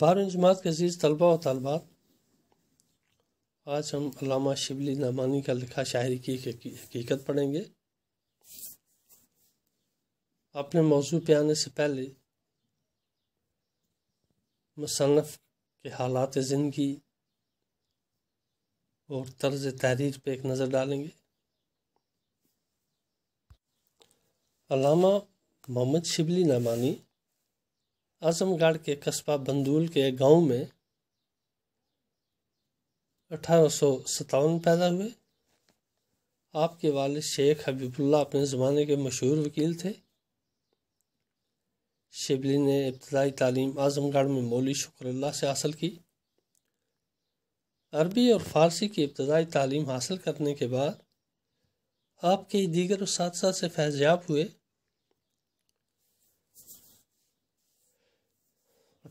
बारहवीं जमात के अजीज़ तलबा और तलबात आज हम अलामा शिबली नामानी का लिखा शायरी की हकीकत पढ़ेंगे अपने मौजू पे आने से पहले मुसनफ़ के हालात ज़िंदगी और तर्ज तहरीर पे एक नज़र डालेंगे अलामा मोहम्मद शिबली नामानी आजमगढ़ के कस्बा बंदूल के गांव में अठारह पैदा हुए आपके वालिद शेख हबीबुल्ला अपने ज़माने के मशहूर वकील थे शिबली ने इब्तदाई तालीम आजमगढ़ में मौली शुक्रल्ला से हासिल की अरबी और फ़ारसी की इब्तदाई तालीम हासिल करने के बाद आपके दीगर उस से फैज़याब हुए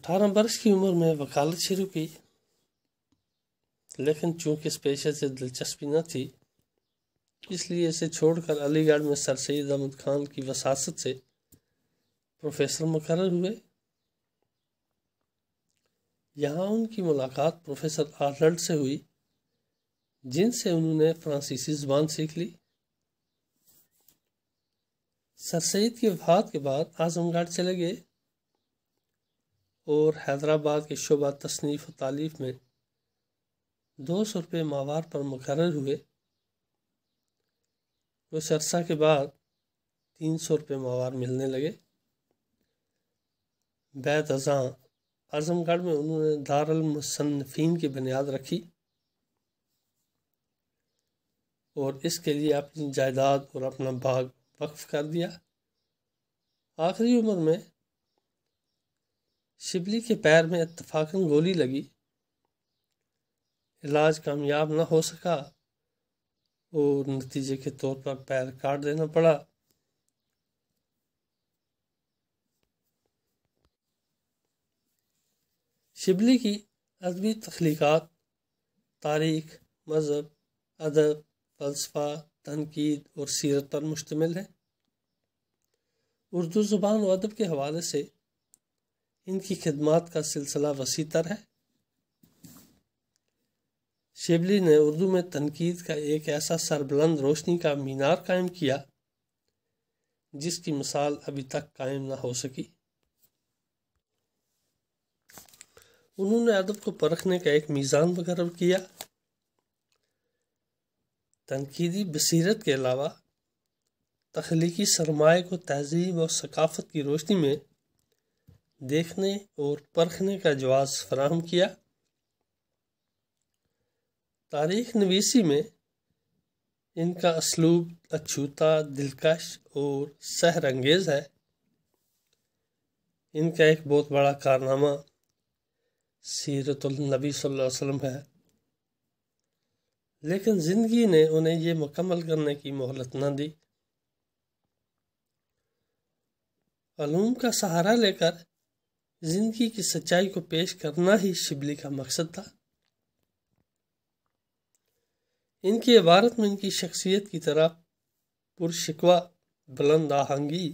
अठारह वर्ष की उम्र में वकालत शुरू की लेकिन चूंकि इस पेशे से दिलचस्पी न थी इसलिए इसे छोड़कर अलीगढ़ में सर सैद अहमद खान की वसासत से प्रोफेसर मुकर हुए यहाँ उनकी मुलाकात प्रोफेसर आर्नल्ड से हुई जिनसे उन्होंने फ्रांसीसी जुबान सीख ली सर सैद के वफात के बाद आजमगढ़ चले गए और हैदराबाद के शुबा तसनीफ़ तालीफ में दो सौ रुपये मावार पर मुकर हुए कुछ अरसा के बाद तीन सौ रुपये मावार मिलने लगे बैत अजाँ आज़मगढ़ में उन्होंने दारमसनफ़ीन की बुनियाद रखी और इसके लिए अपनी जायदाद और अपना बाग वक्फ कर दिया आखिरी उम्र में शिबली के पैर में इतफाकन गोली लगी इलाज कामयाब न हो सका और नतीजे के तौर पर पैर काट देना पड़ा शिबली की अदबी तख्लीक़ात तारीख मज़हब अदब फलसफा तनकीद और सीरत पर मुश्तमिल है उर्दू ज़ुबान व अदब के हवाले से इनकी खिदमत का सिलसिला वसी तर है शिबली ने उर्दू में तनकीद का एक ऐसा सरबलंद रोशनी का मीनार कायम किया जिसकी मिसाल अभी तक कायम ना हो सकी उन्होंने अदब को परखने का एक मीज़ान मुकर किया तनकीदी बसीरत के अलावा तख्लीकी सरमाए को तहजीब और सकाफ़त की रोशनी में देखने और परखने का जवाब फराहम किया तारीख नवीसी में इनका इसलूब अछूता दिलकश और सहर अंगेज़ है इनका एक बहुत बड़ा कारनामा सीरतुलनबी वसल्लम है लेकिन ज़िंदगी ने उन्हें ये मुकम्मल करने की मोहलत न दी आलूम का सहारा लेकर जिंदगी की सच्चाई को पेश करना ही शिबली का मकसद था इनकी इबारत में इनकी शख्सियत की तरह पुरशिकवा बुलंद आहंगी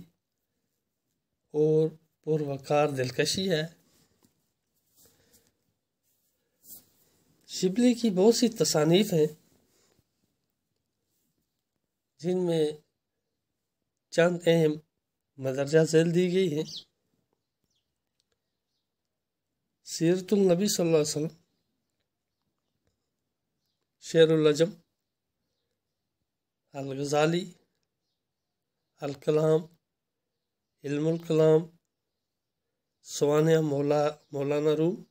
और पुरवकार दिलकशी है शिबली की बहुत सी तसानीफ हैं जिनमें चंद अहम मदरजा जेल दी गई है سيرة النبي صلى الله عليه وسلم شير اللجم الغزالي الكلام علم الكلام سوانيا مولا مولانا روم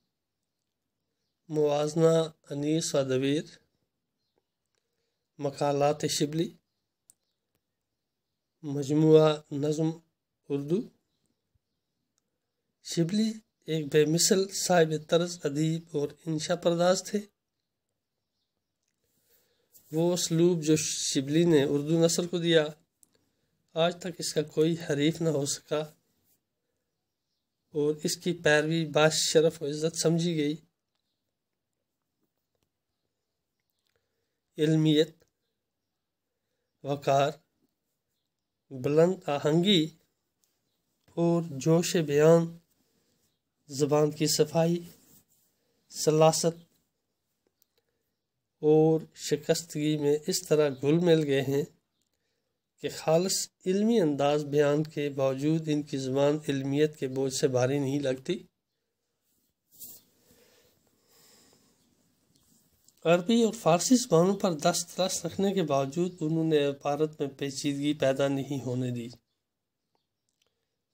موازنہ أنيس ودبير مقالات شبلي مجموعة نظم اردو شبلي एक बेमिसल साहिब तर्ज अदीब और इंशा परदास थे वो उसलूब जो शिबली ने उर्दू नसर को दिया आज तक इसका कोई हरीफ ना हो सका और इसकी पैरवी बाश शरफ और इज़्ज़त समझी गई इल्मियत वक़ार बुलंद आहंगी और जोश बयान ज़बान की सफाई सलासत और शिकस्तगी में इस तरह घुल मिल गए हैं कि खालस इल्मी अंदाज बयान के बावजूद इनकी ज़बान इल्मियत के बोझ से भारी नहीं लगती अरबी और फारसी जबानों पर दस्त रखने के बावजूद उन्होंने भारत में पेचीदगी पैदा नहीं होने दी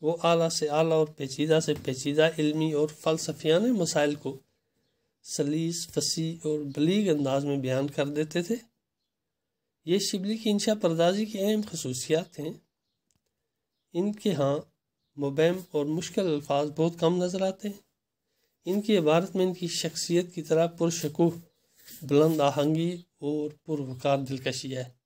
वो आला से आला और पेचीदा से पेचीदा इलमी और फ़लसफियाने मसाइल को सलीस फसी और बलीग अंदाज में बयान कर देते थे ये शिबली की इंशा परदाजी की अहम खसूसियात हैं इनके यहाँ मुबैम और मुश्किल अल्फाज बहुत कम नज़र आते हैं इनकी इबारत में इनकी शख्सियत की तरह पुरशकूह बुलंद आहंगी और पुरवकार दिलकशी है